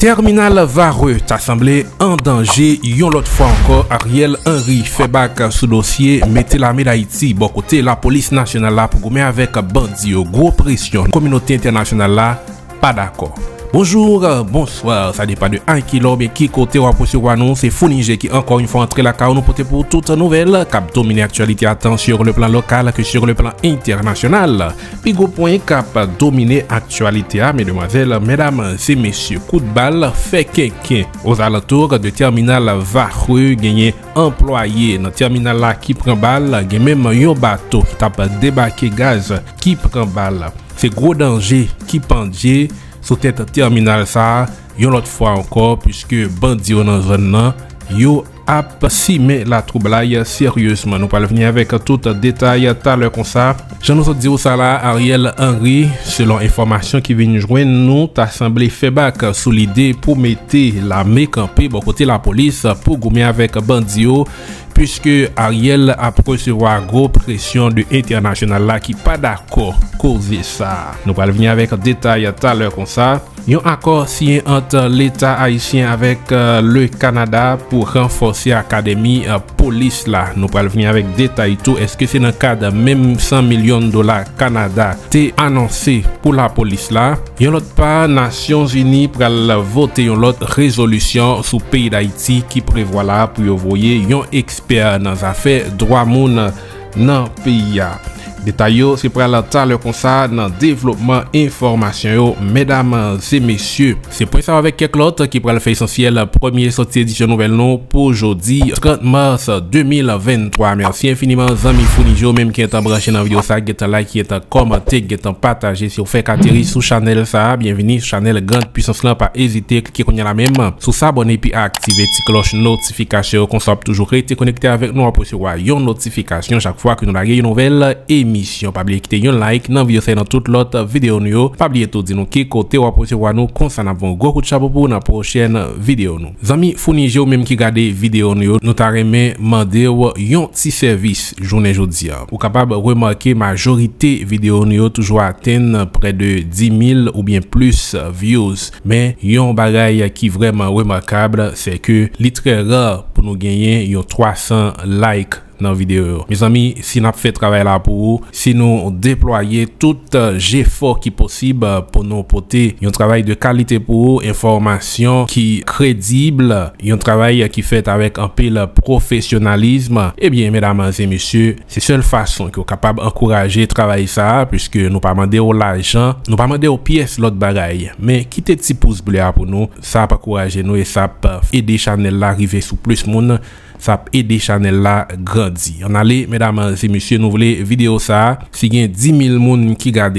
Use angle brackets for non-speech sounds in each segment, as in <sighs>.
Terminal va re tasemble en danje. Yon lot fwa anko. Ariel Henry fe bak sou dosye. Mete la mi da iti. Bo kote la polis nasyonal la pou gome avek bandi yo. Gro presyon. Komunoti internasyonal la pa dako. Bonjour, euh, bonsoir, ça dépend de 1 kilo, mais qui côté ou pour nous, c'est qui encore une fois entré la carne nous porter pour toute nouvelle, cap dominer actualité tant sur le plan local que sur le plan international. Pigo point cap dominé actualité à ah, mesdemoiselles, mesdames et messieurs, coup de balle, fait quelqu'un. Aux alentours de terminal rue. gagné employé dans terminal là qui prend balle, a même un bateau qui tape débarquer gaz qui prend balle. C'est gros danger qui pendier sous tête terminale ça une autre fois encore puisque bandi on en zone là yo ah, si la trouble sérieusement nous pas venir avec tout détail à à l'heure concert je Je nous dis au Ariel Henry, selon information qui vient joindre nous ta fait bac sou pour pour mettre la me kampe côté la police pour gommer avec bandio oh, puisque Ariel a recevoir gros pression de qui là qui pas d'accord Nous ça nous pas venir avec à l'heure comme ça. Yon akor siyen anter euh, l'Etat Haitien avèk euh, le Kanada pou renforser akademi euh, polis la. Nou pral veni avèk detay tou. Eske se nan kad mèm 100 milyon dolar Kanada te anansè pou la polis la. Yon not pa Nasyon Zini pral votè yon lot rezolusyon sou peyi d'Haiti ki prevo la pou yo voye yon eksper nan zafè droit moun nan peyi ya. Detay yo se la le konsa nan devlopman information. yo, et messieurs, c'est Se ça avec kek lot ki pral faire essentiel. premier sortie edisyon nouvelle nou pour jodi 30 mars 2023. Merci infiniment Mersi infiniman zami qui menm ki en branche nan video sa, getan like, getan komante, getan pataje. Si ou fèk sur la chanel sa, bienveni sou chanel grande Puissance lan pas hésiter, cliquer konye la même, sur sa abone pi a aktive ti notification. notifikasyon konsop toujou été connecté konekte avec nous pour recevoir notification yon notifikasyon chak fwa ki nou une nouvelle nouvel pas Pabliye quitter yon like, nan video say nan tout lot video nou yo. pas tou di nous. qui kote wapote wano konsan avon. Gwo kout gros pou nan prochen video nou. Zami nous ou même ki gade video nou yo, nou nous t'aimer mande ou yon service servis jounen jodi ya. Hein. Ou capable remarke remarquer video vidéo yo toujours aten près de 10.000 ou bien plus views. Mais yon bagay qui vraiment remarquable, c'est que li pour nous pou nou genyen yon 300 likes dans la vidéo. Mes amis, si nous avons fait travail là pour vous, si nous déployons tout effort euh, qui possible euh, pour nous porter un travail de qualité pour vous, information qui crédible, un travail qui est fait avec un peu de professionnalisme, eh bien, mesdames et messieurs, c'est seule façon que capable d'encourager travail ça, puisque nous pas demander au l'argent, nous pas demander aux pièces l'autre bagaille, mais quittez petit pouce bleu pour nous, ça pas encourager nous et ça peut aider Chanel à arriver sous plus monde ça aider channel là grandir. On allez mesdames et messieurs, nous voulons vidéo ça, si vous avez 10 000 personnes qui regardent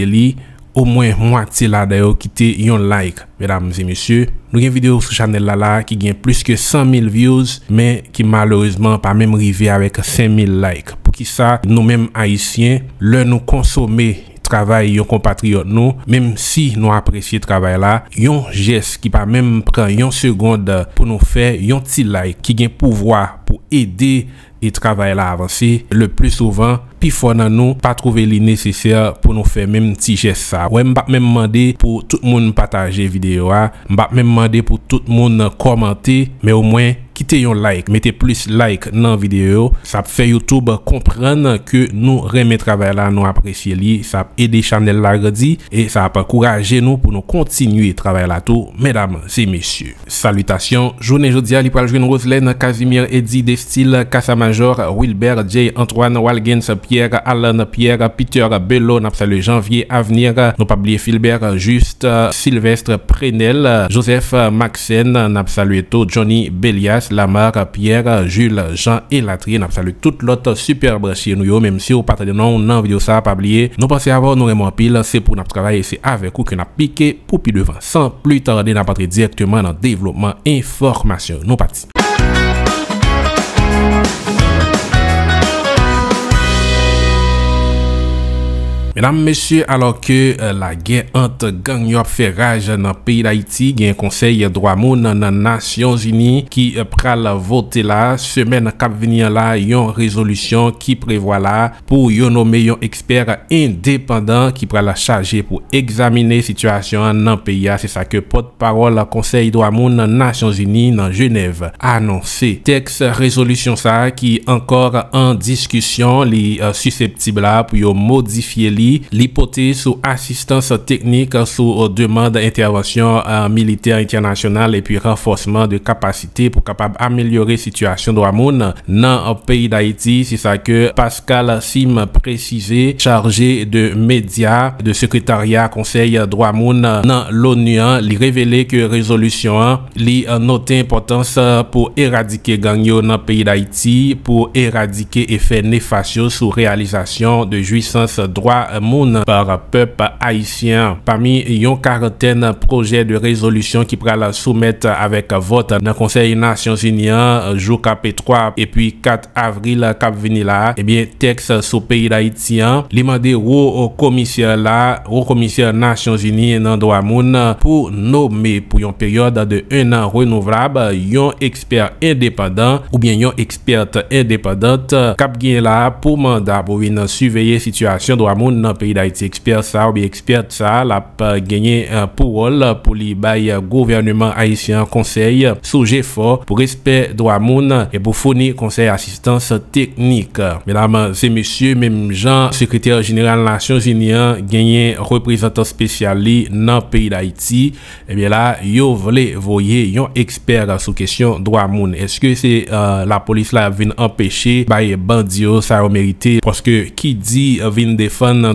au moins moitié là d'ailleurs quitter un like mesdames et messieurs. Nous une vidéo sur Chanel là là qui a plus que 100 000 views mais qui malheureusement pas même arrivé avec 5000 000 likes. Pour qui ça nous mêmes haïtiens leur nous consommer travail yon compatriote nous, même si nous apprécions le travail là, yon geste qui pas même prend une seconde pour nous faire un petit like qui gagne pouvoir pour aider et travail là avancer le plus souvent puis faut nan nous pas trouver les nécessaires pour nous faire même petit geste ça ouais pas même demander pour tout le monde partager vidéo hein. a même demander pour tout le monde commenter mais au moins Kite yon like, mette plus like nan video, sa ap fe Youtube komprenne ke nou reme trabay la nou apresye li, sa ap ede chanel la redi, e sa ap akouraje nou pou nou kontinuye trabay la tou, medam si mesyu. Salutation, Jounen Joudia, Lipal Jouin, Roslène, Kazimir, Edi, Destil, Kassa Major, Wilbert, Jay, Antoine, Walgens, Pierre, Alan, Pierre, Peter, Bello, Napsalue, Janvier, Avenir, Nopablie, Filbert, Juste, Sylvestre, Prenel, Joseph, Maxen, Napsalueto, Johnny, Belias, la Lamar, Pierre, Jules, Jean et Latrine, Nous saluons toute l'autre superbe chez nous, même si vous pas de nom non, vidéo ça, pas oublié Nous pensons avoir nous vraiment pile, c'est pour notre travail c'est avec vous que nous piqué pour plus devant. Sans plus tarder, nous partons directement dans le développement information. Nous partons. Lame mesye, alo ke la gen ant gangyop fe raje nan peyi la iti, gen konsey do amoun nan Nasyon Zini ki pral vote la, semen kap veni la yon rezolusyon ki prevo la pou yon ome yon eksper independant ki pral chaje pou examine situasyon nan peyi la. Se sa ke pot parol konsey do amoun nan Nasyon Zini nan Genève. Anonse, teks rezolusyon sa ki ankor an diskusyon li euh, susceptibla pou yon modifiye li li pote sou asistans teknik sou ou euh, demande intervensyon euh, militer internasyonal epi renforceman de kapasite pou kapab amelyore situasyon Dwa Moun nan euh, peyi da Iti. Si sa ke Pascal Sim precize charje de media, de sekretaria konsey Dwa Moun nan l'ONU li revele ke rezolusyon li note impotans pou eradike gangyo nan peyi da Iti pou eradike efè nefasyon sou realizasyon de jouissance Dwa Moun. par par peuple haïtien. Parmi yon quarantaine projets de résolution qui pral soumettre avec vote vote Conseil nations Zinian jou kap E3 puis 4 avril Cap vini la, eh bien texte sou pays haïtien, hein, li mande wou là, la, commissaires commissaire nations Zinian nan droit pour pour pour une période de un an renouvelable un expert indépendant ou bien yon experte indépendante Cap gen la pour manda pour situation surveiller situation droit pays d'Haïti. expert ça, ou bien expert ça, la gagné un euh, un pour pour li euh, gouvernement haïtien conseil sujet fort pour respect droit et pour fournir fournir conseil technique. technique. Mesdames et messieurs, même Jean, Secrétaire Général Nations Unies hein, gagné représentant spécial li nan pays d'Haïti. Eh bien là, yo vle voye yon sous question droit do Est-ce que c'est euh, la police la vin empèche bay ça sa mérité parce que qui dit vin défendre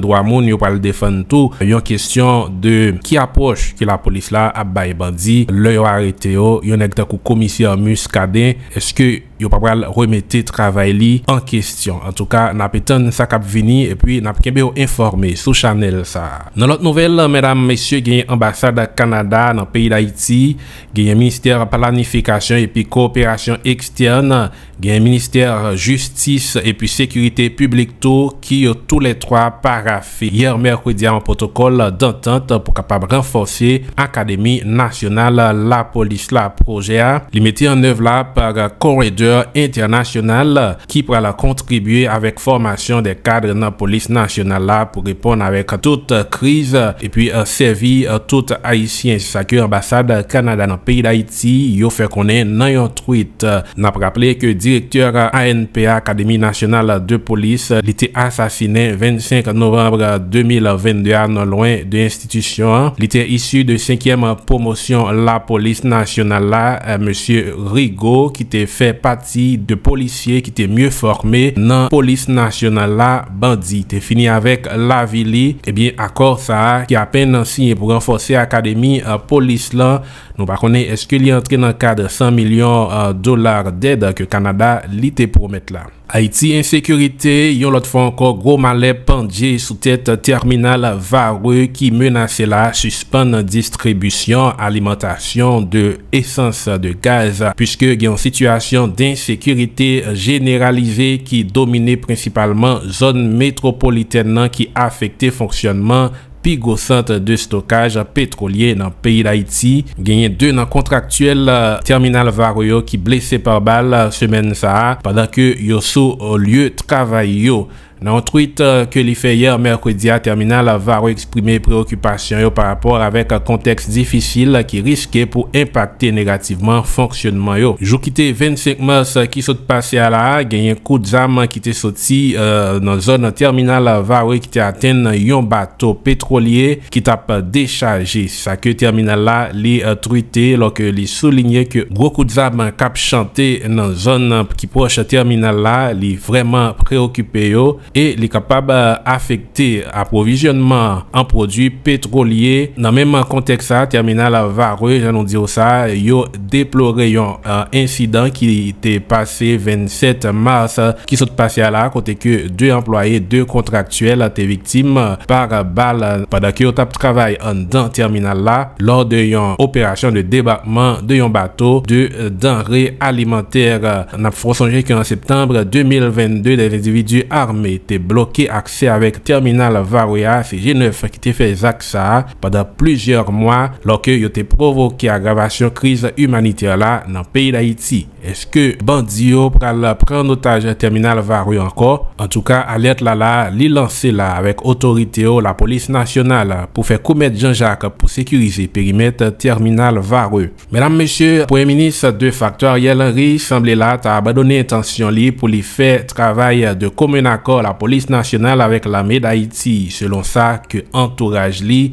Yon kestyon de ki aproche ki la polis la ap baybandi, le yon arete yo, yon ekta kou komisyon muskade, eske yon pa pral remete travay li en kestyon. En touka, napiten sa kap vini, epwi napken beyo informe sou chanel sa. Nan lot nouvel, mèdam mèsyou, genye ambasade da Kanada nan peyi da Iti, genye minister planifikasyon epi kooperasyon eksternan, un ministère justice et puis sécurité publique tout qui euh, tous les trois paraffé hier mercredi un protocole d'entente pour capable renforcer l'académie nationale la police la projet li mettait en œuvre là par corridor international qui pourra contribuer avec formation des cadres dans la police nationale là pour répondre avec toute crise et puis euh, servir euh, tout haïtien ça que ambassade Canada dans le pays d'Haïti yo fait qu'on dans un tweet n'a rappelé que directeur ANPA, Académie nationale de police, il était assassiné 25 novembre 2022 non loin de l'institution. Il était issu de 5e promotion la police nationale là, euh, monsieur Rigaud, qui était fait partie de policiers qui étaient mieux formés dans la police nationale là, bandit. est fini avec ville et eh bien, accord ça, qui a peine signé pour renforcer l'académie euh, police là, Nou pa konen, eske li entren an ka de 100 milyon euh, dolar ded ke Kanada li te promet la. Haiti, insekurite, yon lot fwa anko Gros Malè pendje sou tet terminal Vareux ki menase la suspende distribusyon alimentasyon de esens de gaz. Puske gen yon situasyon d'insekurite generalize ki domine principalman zon metropoliten nan ki afekte fonksyonman. pi gosante de stokaj petrolye nan peyi l'Haiti, genye 2 nan kontraktuel euh, terminal var yo ki blese par bal euh, semen sa a, padan ke yo sou euh, lye travay yo. Nan truit euh, ke li fe yer Merkwedi a terminal va ou eksprime preokupasyon yo par rapport avèk konteks difisil ki riske pou impakte negativman fonksyonman yo. Jou ki te 25 mars ki sote pase ala, genyen kou d'zaman ki te soti euh, nan zon terminal va ou ki te aten yon bato petrolie ki tap dechaje. Sa ke terminal la li euh, truite loke li souline ke gwo kou d'zaman kap chante nan zon ki poche terminal la li vreman preokupye yo. Et les d'affecter l'approvisionnement en produits pétroliers. pétroliers, dans même contexte, sa terminal Vareux janon dire ça, yo déploré un euh, incident qui était passé 27 mars Qui s'est passé à la côté que deux employés, deux contractuels étaient victimes par balle, Pendant qu'ils ont tap dans dans terminal là, lors de yon de débattement de yon bateau de denrées alimentaires. nan faut ki qu'en septembre 2022 des individus armés, bloqué accès avec avec terminal Varoya c'est G9 qui fait plusieurs ça pendant plusieurs mois lorsque loke provoqué provoqué crise crise humanitaire dans pays pays pays est que que que Bandio pral prendre otage terminal Varoya encore En tout cas, alerte là-là, l'il lance là avec autorité la police nationale pour faire commettre Jean-Jacques pour sécuriser périmètre terminal Varoya. Mesdames, Messieurs, Premier Ministre de factoriel Yel Henry semble là ta abandonné intention li pour les faire travail de commun accord police nationale avec l'armée d'Haïti. Selon ça que entourage li,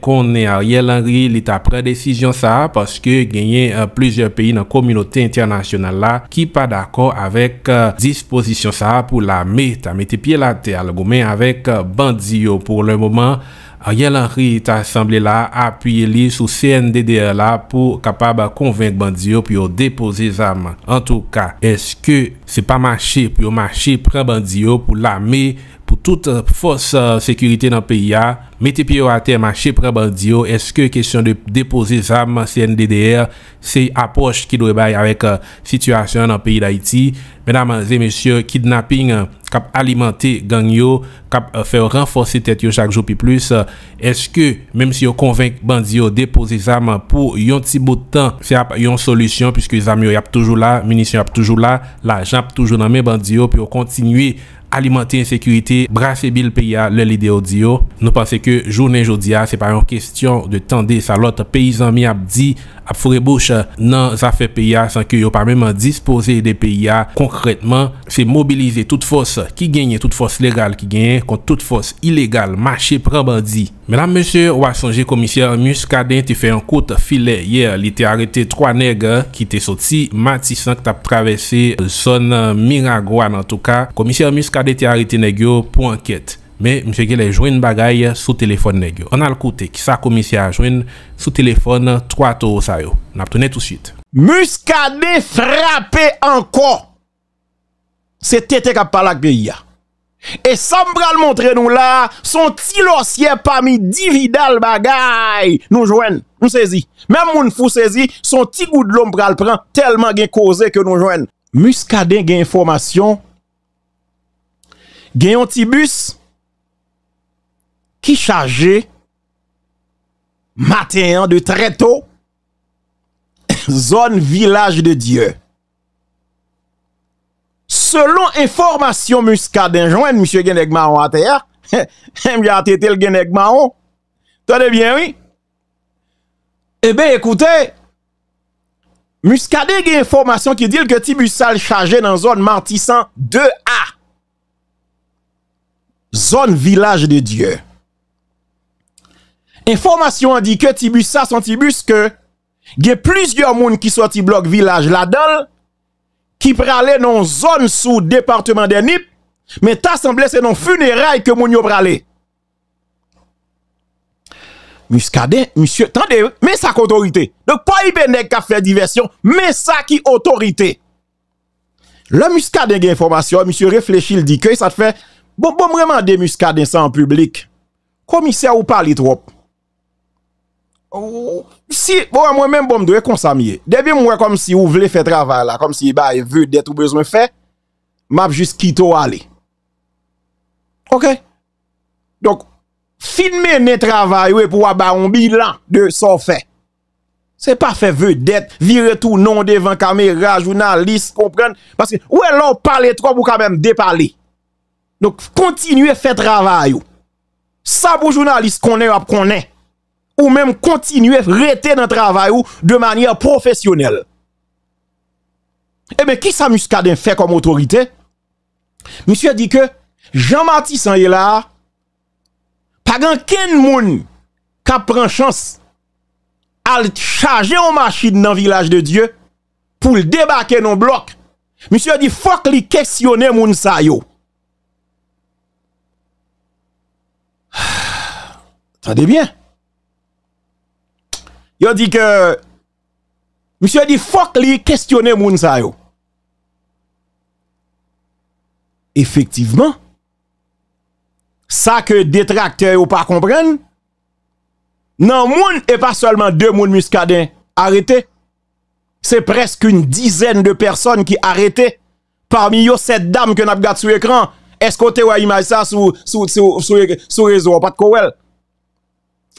qu'on est Ariel Henry l'état ta décision ça parce que que uh, plusieurs pays dans communauté internationale la qui pas pas d'accord avec euh, ça sa pour la ta l'armée pied la terre pour avec euh, pour le moment A yen lan ri ta asemble la apuye li sou CNDDR la pou kapab a konvenk bandiyo pou yo depoze zaman. En tou ka, eske se pa manche pou yo manche pre bandiyo pou lame... pou tout fos euh, sekurite nan peyi ya, meti piyo a tem a chepre bandi yo, eske kesyon de depoze zam CNDDR, se apos ki dwe baye avek euh, situasyon nan peyi da iti, menam an zemesyo kidnapping kap euh, alimante gang yo, kap fe renfose tet yo chak jo pi plus, eske menm si yo konvenk bandi yo depoze zam pou yon ti boutan se ap yon solusyon, pwiske zam yo yap toujou la, munisyon yap toujou la, la janp toujou nan men bandi yo, pi yo kontinui alimante en sekurite brase bil peya lel ideyo diyo. Nou panse ke jounen jodia se pa yon kestyon de tende sa lot peyizan mi ap di ap furebouche nan zafè peya san ke yo pa mèman dispose de peya. Konkretman se mobilize tout fos ki genye tout fos legal ki genye kont tout fos ilegal. Maché prebandi. Mèlam mèsyè ou asanje komisyèr Muska den te fè yon kout filè yè li te arete 3 negè ki te soti matisan ki te ap travesse son miragwa nan tout ka. Komisyèr Muska den te arete negè yo Po anket Me msekele jwen bagay sou telefon negyo An al koute ki sa komisya jwen Sou telefon 3 to osay yo Nap tounen tout chit Muska de frape anko Se tete kap palak beya E sam bral montre nou la Son ti losye Pamid dividal bagay Nou jwen nou sezi Mem moun fous sezi Son ti gout lom bral pran Telman gen koze ke nou jwen Muska de gen informasyon genyon tibus ki chaje matenyan de treto zon vilaj de Diyo. Selon informasyon muskade, jwen msye genekman wate ya, mja tete l <laughs> genekman wate, ton e byen wye? Ebe, eh ekoute, muskade gen informasyon ki dil ke tibus sal chaje nan zon matisan de a. Zon vilaj de Diyo. Informasyon an dike tibus sa son tibus ke ge plizyo moun ki soti blok vilaj la dal ki prale non zon sou departman de Nip men tasemble se non funeray ke moun yo prale. Muskade, monsye, tande, men sa ki otorite. Nek pa ibe nek ka fe diversyon, men sa ki otorite. Le muskade gen informasyon, monsye reflechi li dike, sa te fe Bon, bon mwen man demus ka den sa an publik. Komisya ou pali trop. Oh. Si, bon, mwen men bon mdwe konsamye. Debi mwen konm si ou vle fe travay la. Konm si, ba, e vredet ou bezwen fe. Map jis kito wale. Ok? Donk, finme ne travay we pou waba on bilan de so fe. Se pa fe vredet, vire tou non devan kamer, rajounan, lis, kompren. Basi, ou elon pali trop ou kamen depali. Donk kontinu e fe travay ou. Sabou jounalist konen ap konen. Ou menm kontinu e rete nan travay ou de manye profesyonel. Ebe eh ki sa muska den fe kom otorite? Misyè di ke, Jean-Marty Sanye la, Pagan ken moun ka pren chans al chaje ou machin nan vilaj de Diyo pou l debake non blok. Misyè di, fok li kesyonen moun sa yo. Sade <sighs> byen. Yo di ke, mi se di, fok li kestyone moun sa yo. Efektiveman, sa ke detrakte yo pa kompren, nan moun e pa solman de moun muskade, arete, se presk un dizen de person ki arete, parmi yo set dam ke nap gate sou ekran, est-ce qu'on te voit image ça sur sur sur sur réseau pas de Corel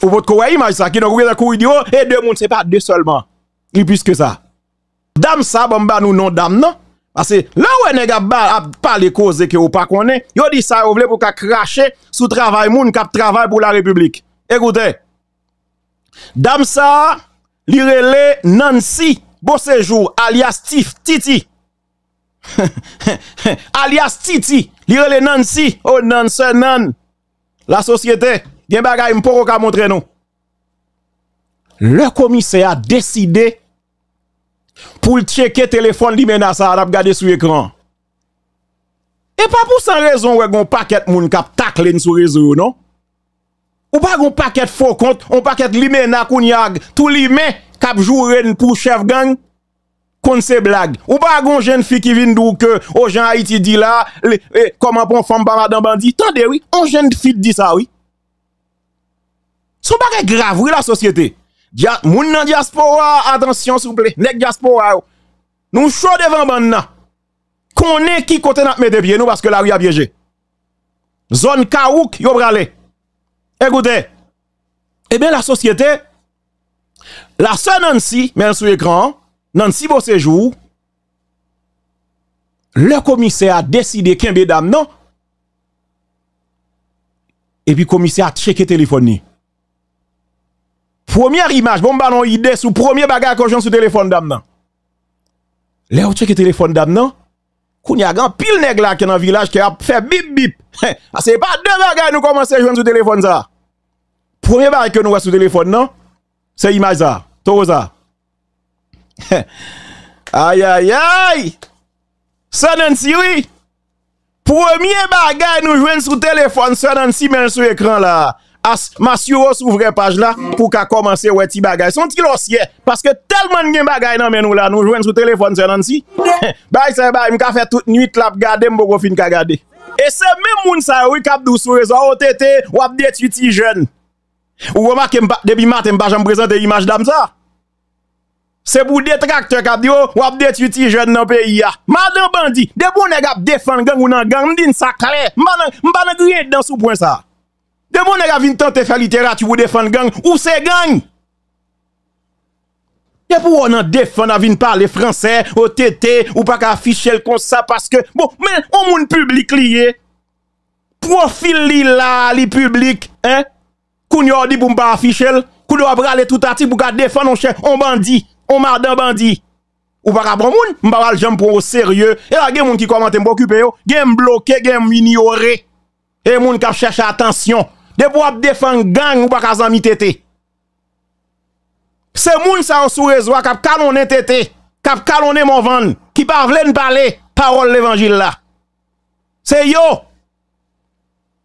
ou pas de Corel image ça qui y pas cour et deux monde c'est pas deux seulement il plus que ça dame ça bon bah, nous non dame non parce que là où nèg pas bah, parler cause que ou pas connaît yo dit ça vous voulez pour cracher sous travail qui qui travail pour la république écoutez dame ça li Nancy bon séjour alias Tif Titi <laughs> Alias Titi Lirele Nancy oh, La sosyete Gen bagay mporo ka montre nou Le komise a deside Poul cheke telefon li mena sa Adap gade sou ekran E pa pou san rezon we Gon paket moun kap taklen sou rezo nou Ou pa gon paket Fokont,on paket li mena Koun yag,tou li men Kap joun ren pou chef gang kon se blag. Ou bag ou jen fi ki vin dou ke, ou jen ha iti di la, koman pon fom barat nan bandi. Tande, oui, ou jen fi di sa, oui. Sou bag e grav, oui la sosyete. Moun nan diaspora, adansyon souple, nek diaspora ou. Nou chode van band na, konen ki kote nat me debye nou, baske la ou ya bjeje. Zon ka wouk, yo brale. Egoutè, e eh ben la sosyete, la se nan si, men sou ekran, dans si beau séjour, le commissaire a décidé qu'un dame non. Et puis, le commissaire a checké téléphone. Première image, bon, bah, non, idée sous premier bagage que joue sur téléphone dame non. Là, on checké téléphone dame non. Koun y a un pile nèg là qui dans village qui a fait bip bip. Ce hein? ah, c'est pas deux bagages nous commençons à jouer sur téléphone ça. Premier bagage que nous avons sur téléphone non, c'est image ça. ça. <laughs> Ayayay Sonansi wè Pwemye bagay nou jwen sou telefon Sonansi men sou ekran la As mas yowos ouvre page la Pwou ka komanse wè ti bagay Son ti losye Paske telman gen bagay nan men ou la Nou jwen sou telefon sonansi <laughs> Baye sa baye mka fe tout nuit la P gade mbo go fin ka gade E se men moun sa wè kap dou sou rezo Ou te te wap de ti ti jen Ou wama ke mba Debi mat mba jom prezante imaj dam sa Se pou detrakte kap di yo, oh, wap det uti jèd nan peyi ya. Madan bandi, de pou nè gap defan gang ou nan gang, mdin sakale, mbanan gwen dan sou pwen sa. De pou nè gap vin ton te fè litera, tu pou defan gang, ou se gang? De pou wò nan defan avin pale fransè, o tete, ou pa ka fichèl kon sa, paske, bon, mwen, ou moun publik li ye, profil li la, li publik, koun yo di pou mpa fichèl, koun yo ap rale tout ati pou ka defan on bandi. Ou mardan bandi. Ou baka broun moun. Mbawal jem pou ou serye. E la gen moun ki komante mbokupen yo. Gen mbloke, gen mwini ore. E moun kap chache atensyon. De pou ap defan gang ou baka zami tete. Se moun sa ansou rezoa kap kanone tete. Kap kanone mouvan. Ki pa vle npale parol levangil la. Se yo.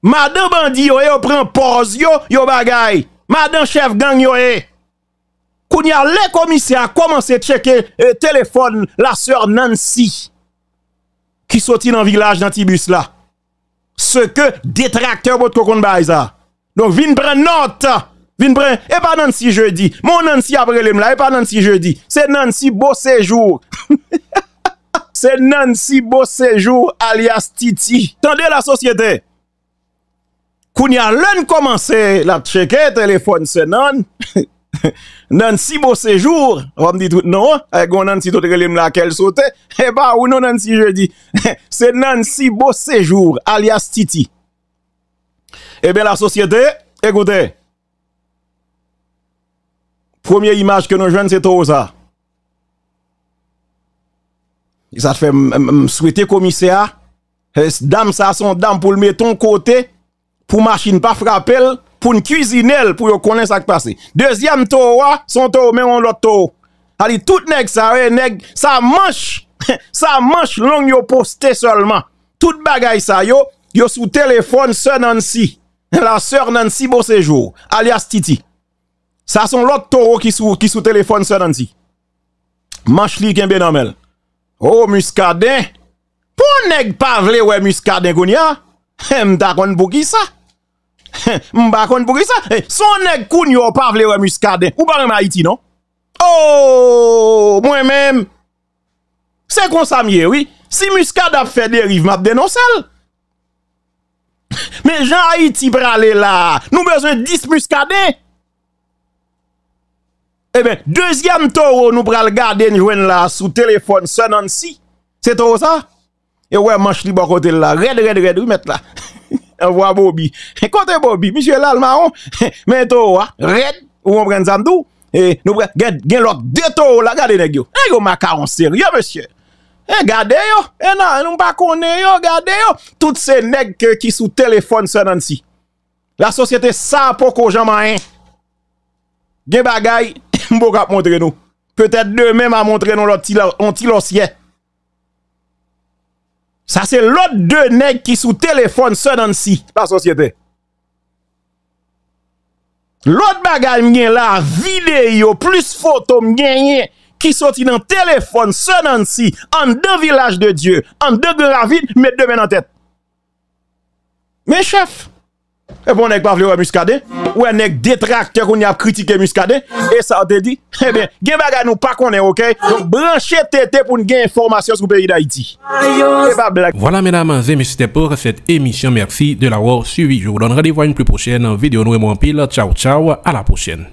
Mardan bandi yo e yo pren porz yo yo bagay. Mardan chef gang yo e. Koun le commissaire a commencé à checker eh, le téléphone la sœur Nancy qui sortit dans le village d'Antibus là. Ce que détracteur votre kokon ça. Donc vine prendre note. Vin prendre et pas Nancy jeudi. Mon Nancy après l'aime là et pas Nancy jeudi. C'est Nancy beau séjour. C'est <laughs> Nancy beau séjour alias Titi. Tendez la société. Kounya l'un l'un commencé la checker téléphone c'est Nan. <laughs> <laughs> Nan si bo sejur Vom dit nou e Gon nan si tot relim la kel sote E ba ou non nan si je di <laughs> Se nan si bo sejur Alias titi E be la sosyete Ekote Premier imaj ke nou jwen se to ou sa Sa te fe m souete komisea e Dam sa son dam pou lme ton kote Pou machin pa frappel Foun kuzinel pou yo konen sak pase. Dezyam to ou a, son to ou men ou lot to ou. Ali, tout neg sa we, eh, neg, sa manch, <laughs> sa manch long yo poste solman. Tout bagay sa yo, yo sou telefone se nan si. La seur nan si bo sejou, alias titi. Sa son lot to ou ki sou telefone se nan si. Manch li kenbe namel. Ou oh, muskaden, pou neg pavle we muskaden gounia? Ha, <laughs> mta kon pou ki sa? <laughs> Mba kon pou ki sa eh, Son ek koun yo pa vle wè muskade Ou ba reme Haiti non Oh, mwen men Se kon sa miye wè Si muskade ap fè derive map denon sel <laughs> Men jen Haiti prale la Nou bezwe 10 muskade E ben, deuxième toro nou prale gade Njwen la sou telefon 76 Se toro sa E wè manch li bakote la Red, red, red wè met la <laughs> Avwa Bobi. E kote Bobi. Mishye lal maon. Men to ou a. Red. Ou mwen pren zan dou. E nou pre. Gen lok deto ou la. Gade neg yo. E yo maka on seri. Yo monsye. E gade yo. E nan. Nou pa kone yo. Gade yo. Tout se neg ki sou telefon se nan si. La sosyete sa poko jaman en. Gen bagay. Mbok ap montre nou. Petet de men ma montre nou lor ti lor siye. Sa se lot de neg ki sou telefon se nan si la sosyete. Lot bagay mwen gen la videyo plus foto mwen gen ki soti nan telefon se nan si an de vilaj de die an de gravit met de men an tet. Men chef Et bon, n'est pas à muscadet. Ou nèg détracteur qu'on y a critiqué muscadet et ça on te dit eh bien, gen bagay nous pas est, OK. Donc branchez tête pour nous gagner information sur le pays d'Haïti. Voilà mesdames et messieurs, pour cette émission. Merci de l'avoir suivi. Je vous donne rendez-vous à une plus prochaine vidéo. Nous en pile. Ciao ciao, à la prochaine.